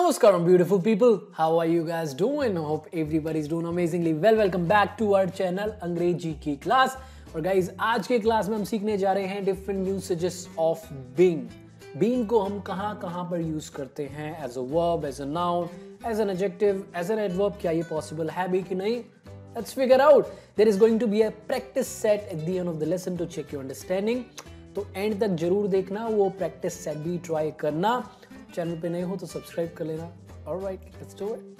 नमस्कार beautiful people how are you guys doing I hope everybody is doing amazingly well welcome back to our channel अंग्रेजी की class और guys आज के class में हम सीखने जा रहे हैं different usages of being being को हम कहां-कहां पर यूज करते हैं as a verb as a noun as an adjective as an adverb क्या ये पॉसिबल है भी कि नहीं let's figure out there is going to be a practice set at the end of the lesson to check your understanding तो end तक जरूर देखना वो प्रैक्टिस सेट भी ट्राई करना चैनल पे नए हो तो सब्सक्राइब कर लेना और राइट इट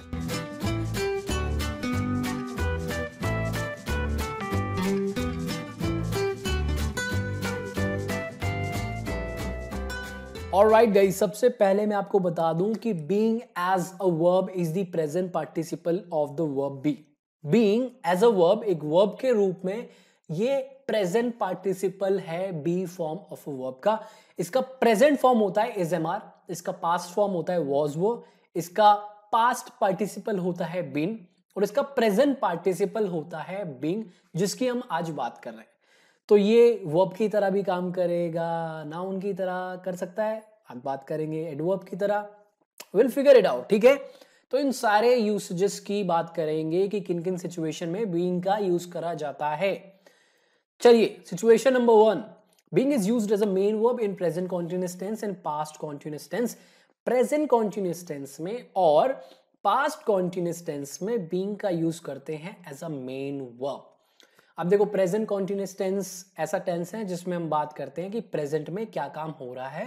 और राइट गई सबसे पहले मैं आपको बता दूं कि being as a verb is the present participle of the verb be being as a verb एक वर्ब के रूप में ये प्रेजेंट पार्टिसिपल है be form of a verb का इसका प्रेजेंट फॉर्म होता है इज एम आर इसका पास्ट फॉर्म होता है वॉज वो इसका पास्ट पार्टिसिपल होता है बीन और इसका प्रेजेंट पार्टिसिपल होता है बींग जिसकी हम आज बात कर रहे हैं तो ये वर्ब की तरह भी काम करेगा ना उनकी तरह कर सकता है आज बात करेंगे एडवर्ब की तरह विल फिगर इट आउट ठीक है तो इन सारे यूसेजेस की बात करेंगे कि किन किन सिचुएशन में बींग का यूज करा जाता है चलिए situation number one Being is used as a main verb in present continuous tense and past continuous tense. Present continuous tense में और past continuous tense में being का use करते हैं as a main verb. अब देखो present continuous tense ऐसा tense है जिसमें हम बात करते हैं कि present में क्या काम हो रहा है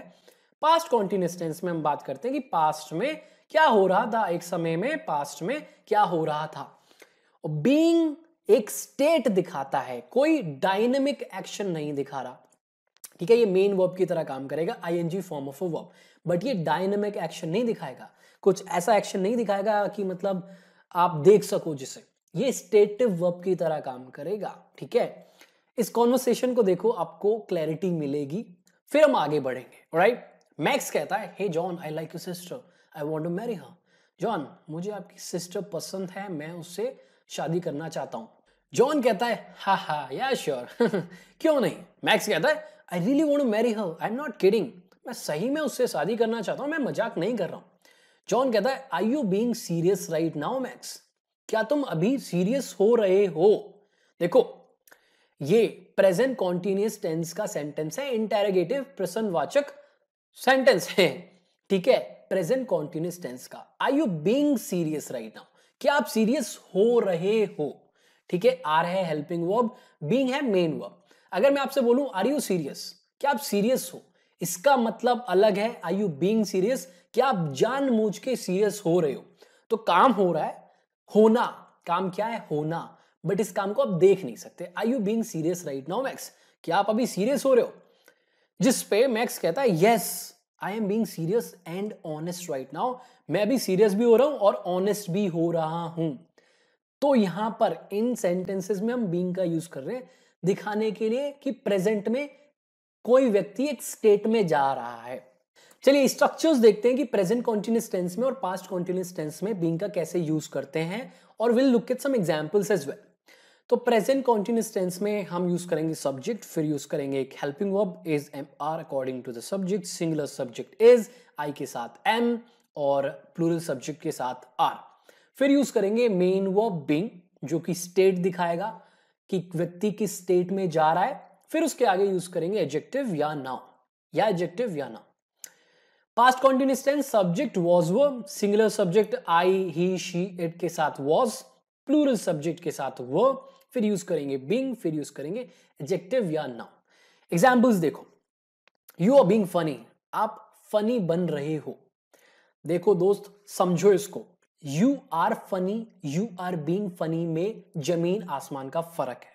पास्ट कॉन्टिन्यूस टेंस में हम बात करते हैं कि पास्ट में क्या हो रहा था एक समय में पास्ट में क्या हो रहा था बीइंग एक स्टेट दिखाता है कोई डायनेमिक एक्शन नहीं दिखा रहा ठीक है ये मेन वर्ब की तरह काम करेगा ING form of a verb but ये डायनेमिक एक्शन नहीं दिखाएगा कुछ ऐसा एक्शन नहीं दिखाएगा कि मतलब आप देख सको जिसे ये स्टेटिव वर्ब की तरह काम करेगा ठीक है इस कॉन्वर्सेशन को देखो आपको क्लैरिटी मिलेगी फिर हम आगे बढ़ेंगे राइट मैक्स कहता है hey John I like you sister I want to marry her John मुझे आपकी सिस्टर पसंद है मैं उससे शादी करना चाहता हूं जॉन कहता है हा हा या श्योर क्यों नहीं मैक्स कहता है I really want marry her I am not kidding मैं सही में उससे शादी करना चाहता हूँ मैं मजाक नहीं कर रहा हूँ जॉन कहता है I you being serious right now Max क्या तुम अभी सीरियस हो रहे हो देखो ये प्रेजेंट कॉन्टिन्यूस टेंस का सेंटेंस है इंटेरोगेटिव वाचक सेंटेंस है ठीक है प्रेजेंट कॉन्टिन्यूस टेंस का I you being serious right now क्या आप सीरियस हो रहे हो ठीक है आर है हेल्पिंग वर्ब बींग है मेन वर्ब अगर मैं आपसे बोलूं आर यू सीरियस क्या आप सीरियस हो इसका मतलब अलग है आई यू बींग सीरियस क्या आप मूझ के सीरियस हो रहे हो तो काम हो रहा है होना काम क्या है होना बट इस काम को आप देख नहीं सकते I you being serious right now Max क्या आप अभी सीरियस हो रहे हो जिस पे मैक्स कहता है yes I am being serious and honest right now मैं अभी सीरियस भी हो रहा हूं और ऑनेस्ट भी हो रहा हूं तो यहां पर इन सेंटेंसेस में हम बींग का यूज कर रहे हैं दिखाने के लिए कि प्रेजेंट में कोई व्यक्ति एक स्टेट में जा रहा है चलिए स्ट्रक्चर्स देखते हैं कि प्रेजेंट कॉन्टिन्यूस टेंस में और पास्ट कॉन्टिन्यूस टेंस में बींग का कैसे यूज करते हैं और will look at some examples as well तो प्रेजेंट कॉन्टिन्यूस टेंस में हम यूज करेंगे सब्जेक्ट फिर यूज करेंगे एक helping verb is am are according to the subject singular subject is I के साथ एम और प्लूरल सब्जेक्ट के साथ आर फिर यूज करेंगे मेन वर्ब बींग जो कि स्टेट दिखाएगा कि व्यक्ति किस स्टेट में जा रहा है फिर उसके आगे यूज करेंगे एडजेक्टिव या नाउ या एडजेक्टिव या noun past continuous tense subject was वो singular subject I he she it के साथ वॉज प्लूरल सब्जेक्ट के साथ वो फिर यूज करेंगे बिंग फिर यूज करेंगे एडजेक्टिव या नाउ एग्जाम्पल्स देखो यू आर बींग फनी आप फनी बन रहे हो देखो दोस्त समझो इसको you are funny you are being funny में जमीन आसमान का फर्क है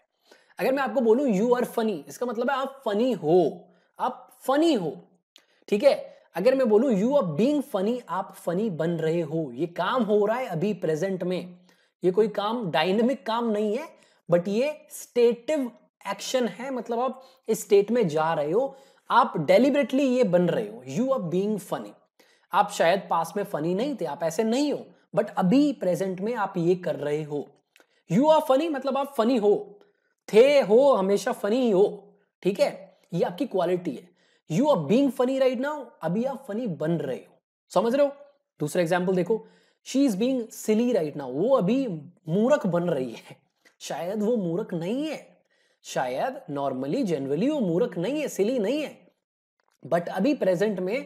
अगर मैं आपको बोलूं यू आर फनी इसका मतलब है आप फनी हो आप फनी हो ठीक है अगर मैं बोलूं यू आर बींग फनी आप फनी बन रहे हो ये काम हो रहा है अभी प्रेजेंट में ये कोई काम डायनेमिक काम नहीं है बट ये स्टेटिव एक्शन है मतलब आप इस स्टेट में जा रहे हो आप डेलिबरेटली ये बन रहे हो यू आर बींग फनी आप शायद पास में फनी नहीं थे आप ऐसे नहीं हो बट अभी प्रेजेंट में आप ये कर रहे हो यू आर फनी मतलब आप फनी हो थे हो हमेशा फनी ही हो ठीक है ये आपकी क्वालिटी है you are being funny right now अभी आप फनी बन रहे हो समझ रहे हो दूसरा एग्जाम्पल देखो she is being silly right now वो अभी मूरख बन रही है शायद वो मूरख नहीं है शायद नॉर्मली जनरली वो मूरख नहीं है सिली नहीं है बट अभी प्रेजेंट में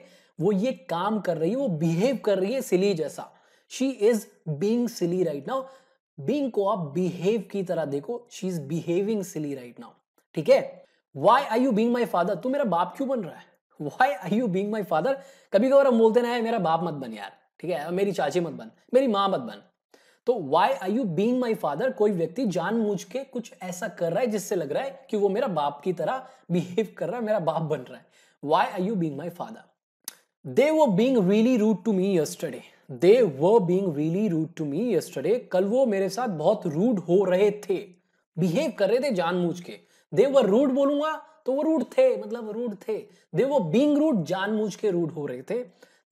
वो ये काम कर रही है वो बिहेव कर रही है सिली जैसा she is being silly right now being को आप बिहेव की तरह देखो she is behaving silly right now ठीक है why I you being my father तू मेरा बाप क्यों बन रहा है why I you being my father कभी कभार हम बोलते ना मेरा बाप मत बन यार ठीक है मेरी चाची मत बन मेरी माँ मत बन तो why I you being my father कोई व्यक्ति जान मुझ के कुछ ऐसा कर रहा है जिससे लग रहा है कि वो मेरा बाप की तरह बिहेव कर रहा है मेरा बाप बन रहा है why I you being my father they were being really rude to me yesterday they were being really rude to me yesterday कल वो मेरे साथ बहुत रूड हो रहे थे बिहेव कर रहे थे जानबूझ के दे व रूड बोलूंगा तो वो रूड थे मतलब रूड थे दे वो बींग रूड जानबूझ के रूड हो रहे थे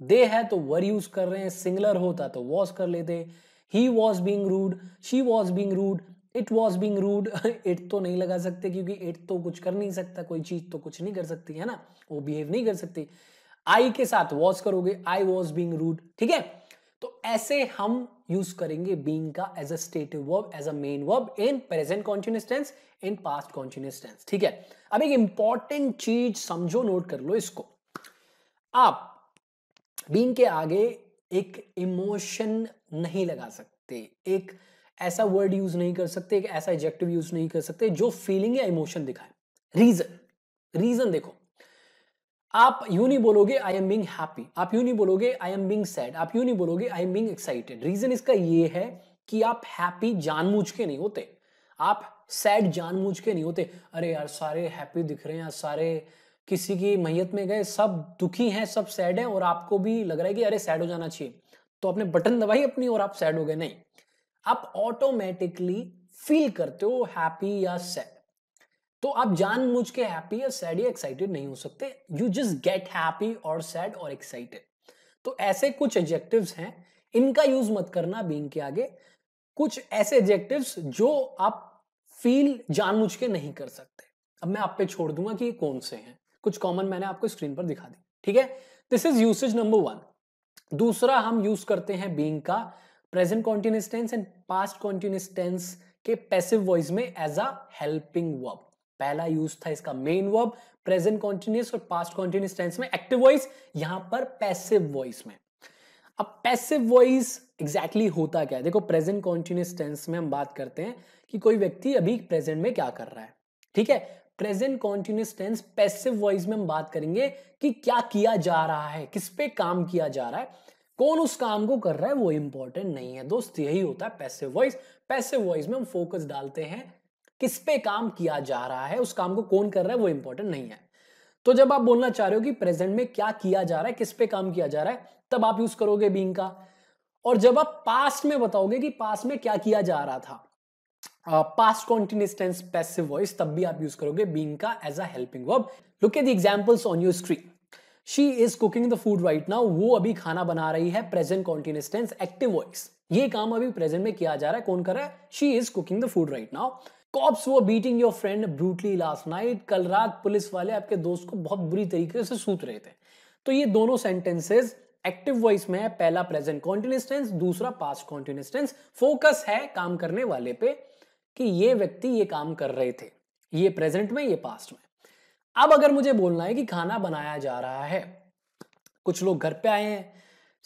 दे है तो वर यूज कर रहे हैं सिंगलर होता तो वॉज कर लेते he was being rude she was being rude it was being rude it तो नहीं लगा सकते क्योंकि इट तो कुछ कर नहीं सकता कोई चीज तो कुछ नहीं कर सकती है ना वो बिहेव नहीं कर सकती आई के साथ वॉज करोगे आई वॉज बींग रूड ठीक है तो ऐसे हम यूज करेंगे बींग का as a stative verb as a main verb in present continuous tense in past continuous tense ठीक है अब एक इंपॉर्टेंट चीज समझो नोट कर लो इसको आप बींग के आगे एक इमोशन नहीं लगा सकते एक ऐसा वर्ड यूज नहीं कर सकते एक ऐसा एडजेक्टिव यूज नहीं कर सकते जो फीलिंग या इमोशन दिखाए रीजन रीजन देखो आप यू नहीं बोलोगे आई एम बिंग हैप्पी आप यू नहीं बोलोगे आई एम बिंग सैड आप यू नहीं बोलोगे I am being excited reason इसका ये है कि आप हैप्पी जानबूझ के नहीं होते आप सैड जानबूझ के नहीं होते अरे यार सारे हैप्पी दिख रहे हैं सारे किसी की मैयत में गए सब दुखी हैं सब सैड हैं और आपको भी लग रहा है कि अरे सैड हो जाना चाहिए तो आपने बटन दबाई अपनी और आप सैड हो गए नहीं आप ऑटोमेटिकली फील करते हो हैप्पी या सैड तो आप जान मुझ के हैप्पी या सैड या एक्साइटेड नहीं हो सकते यू जस्ट गेट हैप्पी और सैड और एक्साइटेड तो ऐसे कुछ एडजेक्टिव हैं इनका यूज मत करना बींग के आगे कुछ ऐसे एडजेक्टिव जो आप फील जानबूझ के नहीं कर सकते अब मैं आप पे छोड़ दूंगा कि ये कौन से हैं कुछ कॉमन मैंने आपको स्क्रीन पर दिखा दी ठीक है this is usage number one दूसरा हम यूज करते हैं बींग का present continuous tense and past continuous tense के पैसिव वॉइस में एज अ हेल्पिंग वर्ब पहला यूज था इसका मेन वर्ब प्रेजेंट कॉन्टिन्यूस और पास्ट कॉन्टिन्यूस टेंस में एक्टिव वॉइस यहां पर पैसिव वॉइस में अब पैसिव वॉइस एग्जैक्टली होता क्या है देखो प्रेजेंट कॉन्टिन्यूस टेंस में हम बात करते हैं कि कोई व्यक्ति अभी प्रेजेंट में क्या कर रहा है ठीक है present continuous tense passive voice में हम बात करेंगे कि क्या किया जा रहा है किस पे काम किया जा रहा है कौन उस काम को कर रहा है वो इंपॉर्टेंट नहीं है दोस्त यही होता है पैसिव वॉइस पैसिव वॉइस में हम फोकस डालते हैं किस पे काम किया जा रहा है उस काम को कौन कर रहा है वो इंपॉर्टेंट नहीं है तो जब आप बोलना चाह रहे हो कि प्रेजेंट में क्या किया जा रहा है किस पे काम किया जा रहा है तब आप यूज करोगे बींग का और जब आप पास्ट में बताओगे कि पास्ट में क्या किया जा रहा था past continuous tense passive voice तब भी आप यूज करोगे बींग का as a helping verb look at the examples on your screen she is cooking the food right now वो अभी खाना बना रही है present continuous tense active voice ये काम अभी प्रेजेंट में किया जा रहा है कौन कर रहा है she is cooking the food right now cops वो beating your friend brutally last night कल रात पुलिस वाले आपके दोस्त को बहुत बुरी तरीके से सूत रहे थे तो ये दोनों सेंटेंसेस एक्टिव वॉइस में है पहला प्रेजेंट कॉन्टिन्यूस टेंस दूसरा पास्ट कॉन्टिन्यूस टेंस फोकस है काम करने वाले पे कि ये व्यक्ति ये काम कर रहे थे ये प्रेजेंट में ये पास्ट में अब अगर मुझे बोलना है कि खाना बनाया जा रहा है कुछ लोग घर पे आए हैं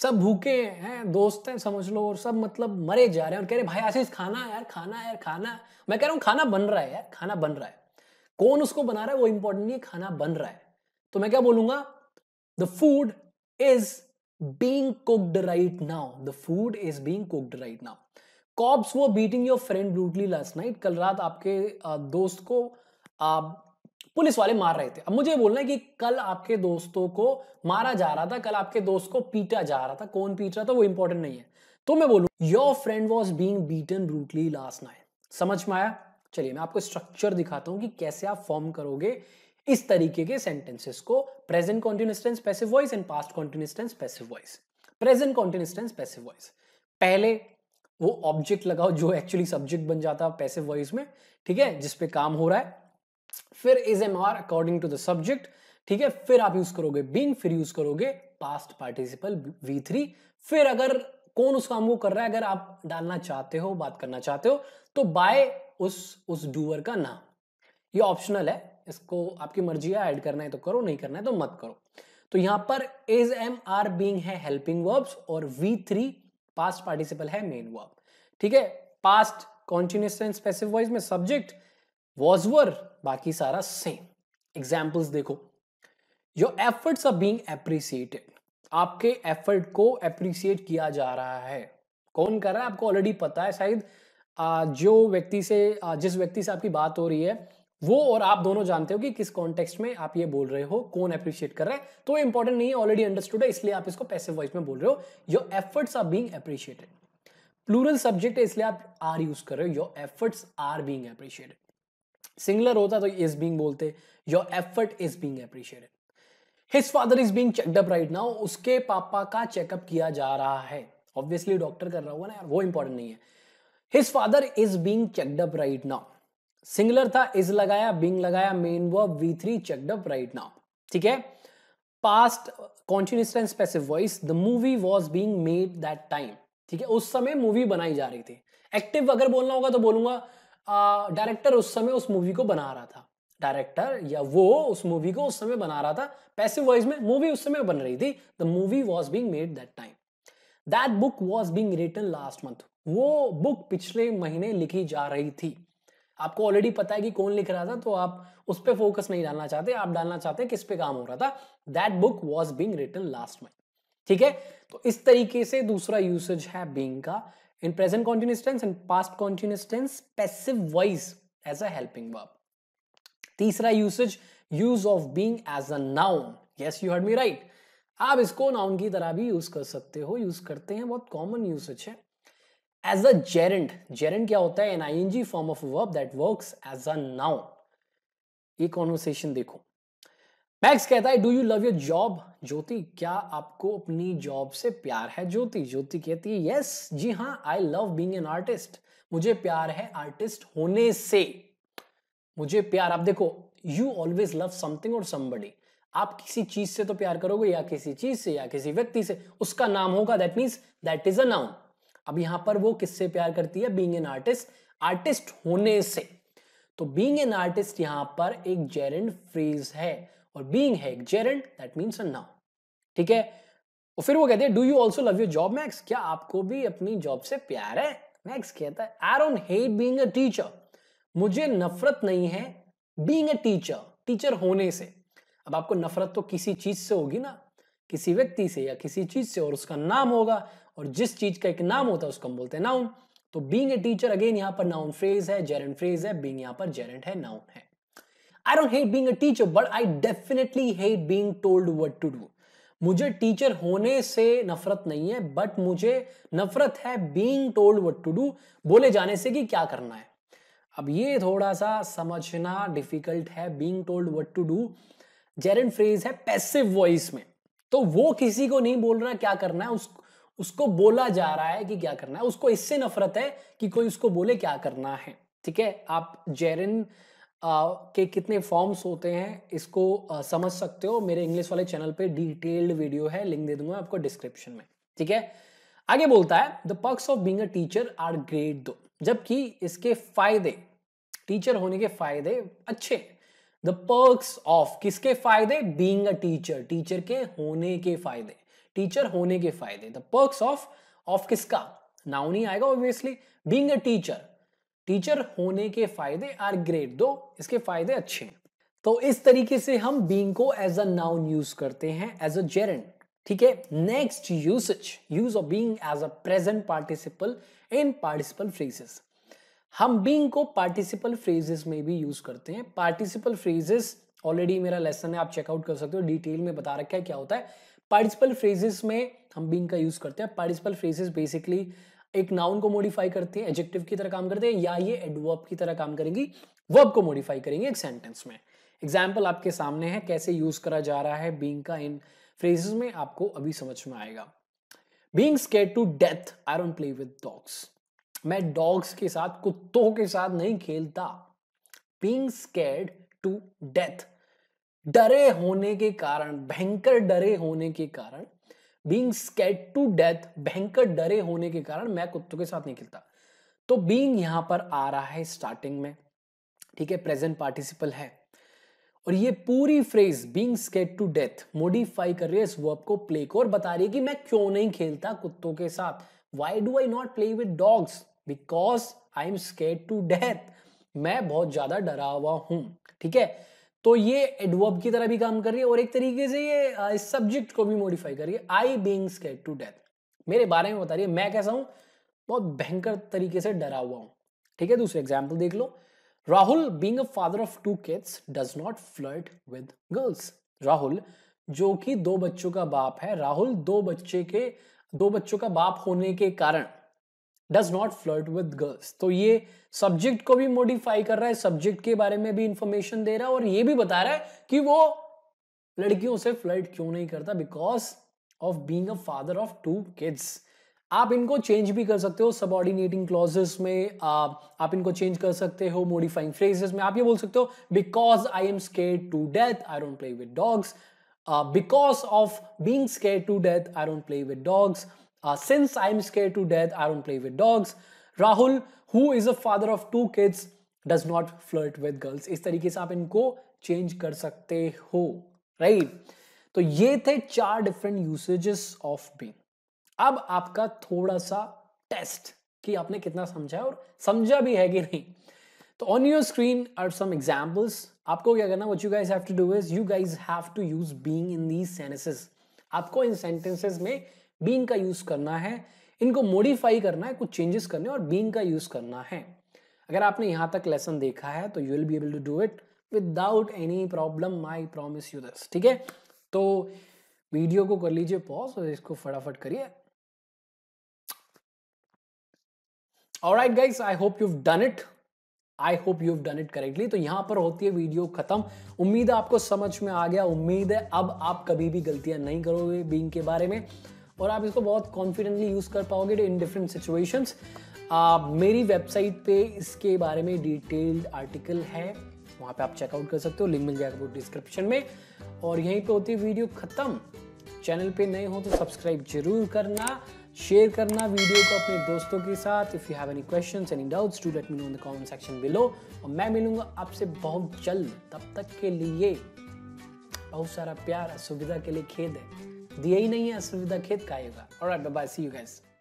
सब भूखे हैं दोस्त हैं समझ लो और सब मतलब मरे जा रहे हैं और कह रहे भाई आशीष खाना यार खाना यार खाना मैं कह रहा हूँ खाना बन रहा है यार खाना बन रहा है कौन उसको बना रहा है वो इंपॉर्टेंट नहीं खाना बन रहा है तो मैं क्या बोलूंगा the food is being cooked right now the food is being cooked right now cops वो beating your friend brutally last night कल रात आपके दोस्त को आप पुलिस वाले मार रहे थे अब मुझे बोलना है कि कल आपके दोस्तों को मारा जा रहा था कल आपके दोस्त को पीटा जा रहा था कौन पीट रहा था वो इंपॉर्टेंट नहीं है तो मैं बोलू your friend was being beaten brutally last night समझ में आया चलिए मैं आपको स्ट्रक्चर दिखाता हूं कि कैसे आप फॉर्म करोगे इस तरीके के सेंटेंसेस को present continuous tense passive voice and past continuous tense passive voice present continuous tense passive voice पहले वो ऑब्जेक्ट लगाओ जो एक्चुअली सब्जेक्ट बन जाता है पैसिव वॉइस में ठीक है जिसपे काम हो रहा है फिर is am are according to the subject ठीक है फिर आप यूज करोगे बींग फिर यूज करोगे पास्ट पार्टिसिपल वी थ्री फिर अगर कौन उस काम को कर रहा है अगर आप डालना चाहते हो बात करना चाहते हो तो बाय उस उस डूअर का नाम ये ऑप्शनल है इसको आपकी मर्जी है ऐड करना है तो करो नहीं करना है तो मत करो तो यहां पर इज एम आर बींग है हेल्पिंग वर्ब्स और वी थ्री पास्ट पार्टिसिपल है मेन वर्ब ठीक है पास्ट कॉन्टिन्यूस स्पेसिफिक वॉइस में सब्जेक्ट वॉज वर बाकी सारा सेम एग्जाम्पल्स देखो your efforts are being appreciated आपके एफर्ट को एप्रिसिएट किया जा रहा है कौन कर रहा है आपको ऑलरेडी पता है शायद जो व्यक्ति से जिस व्यक्ति से आपकी बात हो रही है वो और आप दोनों जानते हो कि किस कॉन्टेक्स्ट में आप ये बोल रहे हो कौन अप्रिशिएट कर रहा है तो इंपॉर्टेंट नहीं है ऑलरेडी अंडरस्टूड है इसलिए आप इसको पैसिव वॉइस में बोल रहे हो your efforts are being appreciated plural subject है इसलिए आप आर यूज कर रहे हो your efforts are being appreciated singular होता तो इज बींग बोलते your effort is being appreciated his father is being checked up right now उसके पापा का चेकअप किया जा रहा है ऑब्वियसली डॉक्टर कर रहा होगा ना यार वो इंपॉर्टेंट नहीं है his father is being checked up right now singular था इज लगाया बिंग लगाया main verb V three checked up right now ठीक है past continuous and passive voice the movie was being made that time ठीक है उस समय मूवी बनाई जा रही थी एक्टिव अगर बोलना होगा तो बोलूंगा डायरेक्टर उस समय उस मूवी को बना रहा था डायरेक्टर या वो उस मूवी को उस समय बना रहा था पैसिव वॉइस में मूवी उस समय बन रही थी the movie was being made that time that book was being written last month वो बुक पिछले महीने लिखी जा रही थी आपको ऑलरेडी पता है कि कौन लिख रहा था तो आप उस पर फोकस नहीं डालना चाहते आप डालना चाहते हैं किस पे काम हो रहा था that book was being written last month ठीक है तो इस तरीके से दूसरा यूसेज है बींग का in present continuous tense and past continuous tense passive voice as a helping verb तीसरा usage use of being as a noun yes you heard me right आप इसको noun की तरह भी use कर सकते हो use करते हैं बहुत common usage है as a gerund gerund क्या होता है an ing form of a verb that works as a noun ये conversation देखो मैक्स कहता है do you love your job Jyoti क्या आपको अपनी जॉब से प्यार है ज्योति ज्योति कहती है यस जी हाँ I love being an artist मुझे प्यार है आर्टिस्ट होने से मुझे प्यार आप देखो यू ऑलवेज लव समथिंग और समबडी आप किसी चीज से तो प्यार करोगे या किसी चीज से या किसी व्यक्ति से उसका नाम होगा that means that is a noun अब यहां पर वो किससे प्यार करती है बींग एन आर्टिस्ट आर्टिस्ट होने से तो बींग एन आर्टिस्ट यहां पर एक जेरेंड फ्रेज है और बींग है gerund that means a noun ठीक है और फिर वो कहते हैं do you also love your job Max क्या आपको भी अपनी जॉब से प्यार है मैक्स कहता है I don't hate being a teacher मुझे नफरत नहीं है बींग अ टीचर टीचर होने से अब आपको नफरत तो किसी चीज से होगी ना किसी व्यक्ति से या किसी चीज से और उसका नाम होगा और जिस चीज का एक नाम होता है उसको हम बोलते हैं नाउन तो बींग ए टीचर अगेन यहाँ पर नाउन फ्रेज है जेरेंट फ्रेज है बींग यहाँ पर जेरेंट है नाउन है I don't hate being teacher but I definitely hate being told what to do मुझे टीचर होने से नफरत नहीं है बट मुझे नफरत है being told what to do बोले जाने से कि क्या करना है अब ये थोड़ा सा समझना डिफिकल्ट है being told what to do gerund phrase है पैसिव वॉइस में तो वो किसी को नहीं बोल रहा क्या करना है उस उसको बोला जा रहा है कि क्या करना है उसको इससे नफरत है कि कोई उसको बोले क्या करना है ठीक है आप जेरन के कितने फॉर्म्स होते हैं इसको समझ सकते हो मेरे इंग्लिश वाले चैनल पे डिटेल्ड वीडियो है लिंक दे दूंगा आपको डिस्क्रिप्शन में ठीक है आगे बोलता है the perks of being teacher are great though जबकि इसके फायदे टीचर होने के फायदे अच्छे द पर्क्स ऑफ किसके फायदे बींग अ टीचर टीचर के होने के फायदे टीचर होने के फायदे द पर्क्स ऑफ ऑफ किसका नाउन ही आएगा obviously being a teacher teacher होने के फायदे आर ग्रेट दो इसके फायदे अच्छे हैं तो इस तरीके से हम बींग को एज अ नाउन यूज करते हैं एज अ जेरेंट ठीक है next usage use of being as a present participle in participle phrases हम बींग को पार्टिसिपल फ्रेजेस में भी यूज करते हैं पार्टिसिपल फ्रेजेस ऑलरेडी मेरा लेसन है आप चेकआउट कर सकते हो डिटेल में बता रखा है क्या होता है पार्टिसिपल फ्रेजेस में हम बींग का यूज करते हैं पार्टिसिपल फ्रेजेस बेसिकली एक नाउन को मॉडिफाई करती है एडजेक्टिव की तरह काम करते हैं या ये एडवर्ब की तरह काम करेंगी वर्ब को मॉडिफाई करेंगे एक सेंटेंस में एग्जाम्पल आपके सामने है कैसे यूज करा जा रहा है बींग का इन फ्रेजेस में आपको अभी समझ में आएगा being scared to death I don't play with dogs मैं डॉग्स के साथ कुत्तों के साथ नहीं खेलता बींग स्केर्ड टू डेथ डरे होने के कारण भयंकर डरे होने के कारण बींग स्केट टू डेथ भयंकर डरे होने के कारण मैं कुत्तों के साथ नहीं खेलता तो बींग यहां पर आ रहा है स्टार्टिंग में ठीक है प्रेजेंट पार्टिसिपल है और ये पूरी phrase being scared to death modify कर रही है इस वर्ब को प्ले को और बता रही है कि मैं क्यों नहीं खेलता कुत्तों के साथ why do I not play with dogs because I am scared to death मैं बहुत ज्यादा डरा हुआ हूं ठीक है तो ये एडवर्ब की तरह भी काम कर रही है और एक तरीके से ये इस सब्जेक्ट को भी मॉडिफाई कर रही है I being scared to death मेरे बारे में बता रही है मैं कैसा हूं बहुत भयंकर तरीके से डरा हुआ हूं ठीक है दूसरे एग्जाम्पल देख लो Rahul being a father of two kids does not flirt with girls Rahul जो कि दो बच्चों का बाप है राहुल दो बच्चे के दो बच्चों का बाप होने के कारण does not flirt with girls तो ये सब्जेक्ट को भी मॉडिफाई कर रहा है सब्जेक्ट के बारे में भी इंफॉर्मेशन दे रहा है और ये भी बता रहा है कि वो लड़कियों से फ्लर्ट क्यों नहीं करता because of being a father of two kids आप इनको चेंज भी कर सकते हो ऑर्डिनेटिंग क्लॉजेस में आप, आप इनको चेंज कर सकते हो मॉडिफाइंग फ्रेजेस में आप ये बोल सकते हो because I am scared to death I don't play with dogs because of being scared to death I don't play with dogs Uh, since I'm scared to death, I don't play with dogs. Rahul, who is a father of two kids, does not flirt with girls. इस तरीके से आप इनको change कर सकते हो right right? तो ये थे चार डिफरेंट यूसेजेस ऑफ बींग अब आपका थोड़ा सा टेस्ट कि आपने कितना समझा और समझा भी है कि नहीं तो on your screen are some examples आपको क्या करना what you guys have to do is you guys have to use being in these sentences आपको इन सेंटेंसेस में बीन का यूज करना है इनको मॉडिफाई करना है कुछ चेंजेस करने और बीन का यूज करना है अगर आपने यहां तक लेसन देखा है तो you will be able to do it without any problem my promise you this ठीक है तो वीडियो को कर लीजिए पॉज और इसको फटाफट करिए alright guys I hope you done it I hope you done it correctly तो यहां पर होती है वीडियो खत्म उम्मीद है आपको समझ में आ गया उम्मीद है अब आप कभी भी गलतियां नहीं करोगे बींग के बारे में और आप इसको बहुत कॉन्फिडेंटली यूज़ कर पाओगे इन डिफरेंट सिचुएशंस मेरी वेबसाइट पे इसके बारे में डिटेल्ड आर्टिकल है वहाँ पे आप चेकआउट कर सकते हो लिंक मिल जाएगा डिस्क्रिप्शन में और यहीं पे होती है वीडियो ख़त्म चैनल पे नए हो तो सब्सक्राइब जरूर करना शेयर करना वीडियो को अपने दोस्तों के साथ if you have any question any doubts do let me know in the comment section below और मैं मिलूंगा आपसे बहुत जल्द तब तक के लिए बहुत सारा प्यार सुविधा के लिए खेद है दिया ही नहीं है असुविधा खेत का आएगा और बाय सी यू गैस